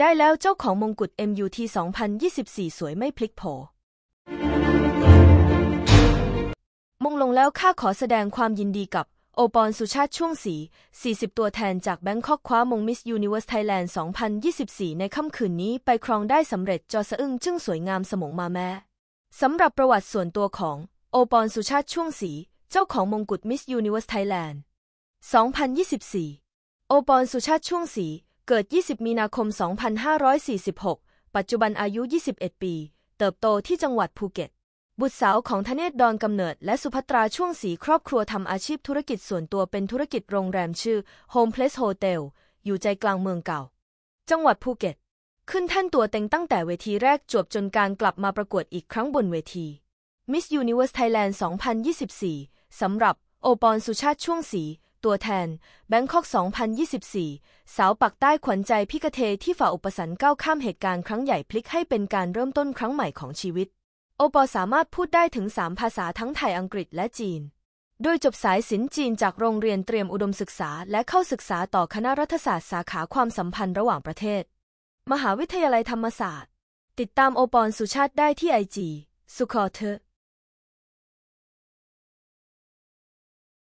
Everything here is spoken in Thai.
ได้แล้วเจ้าของมงกุฎ MUT 2024 สวยไม่พลิกโผมงลงแล้วข้าขอแสดงความยินดีกับ โอปอนสุชาติช่วงสี40 ตัวแทนจากแบงคอกคว้ามงมิสยูนิเวอร์สไทยแลนด์2024 ในค่ำคืนนี้ไปครองได้สำเร็จ จอสะอึ้งจึงสวยงามสมงมาแม้สำหรับประวัติส่วนตัวของ โอปอนสุชาติช่วงสีเจ้าของมงกุฎมิสยูนิเวอร์สไทยแลนด์2024 โอปอนสุชาติช่วงสีเกิด 20 มีนาคม 2546 ปัจจุบันอายุ 21 ปี เติบโตที่จังหวัดภูเก็ต บุตรสาวของทเนศดอนกำเนิดและสุภัตราช่วงสีครอบครัวทำอาชีพธุรกิจส่วนตัวเป็นธุรกิจโรงแรมชื่อ Home Place Hotel อยู่ใจกลางเมืองเก่า จังหวัดภูเก็ต ขึ้นแท่นตัวเต็งตั้งแต่เวทีแรก จวบจนการกลับมาประกวดอีกครั้งบนเวที Miss Universe Thailand 2024สำหรับโอปอนสุชาติช่วงสีตัวแทนแบงคอก2024 สาวปักใต้ขวัญใจพิกเทที่ฝ่าอุปสรรคก้าวข้ามเหตุการณ์ครั้งใหญ่พลิกให้เป็นการเริ่มต้นครั้งใหม่ของชีวิต โอปอสามารถพูดได้ถึง 3 ภาษาทั้งไทย อังกฤษและจีน โดยจบสายศิลป์จีนจากโรงเรียนเตรียมอุดมศึกษา และเข้าศึกษาต่อคณะรัฐศาสตร์สาขาความสัมพันธ์ระหว่างประเทศ มหาวิทยาลัยธรรมศาสตร์ ติดตามโอปอนสุชาติได้ที่ไอจีสุขอเธอ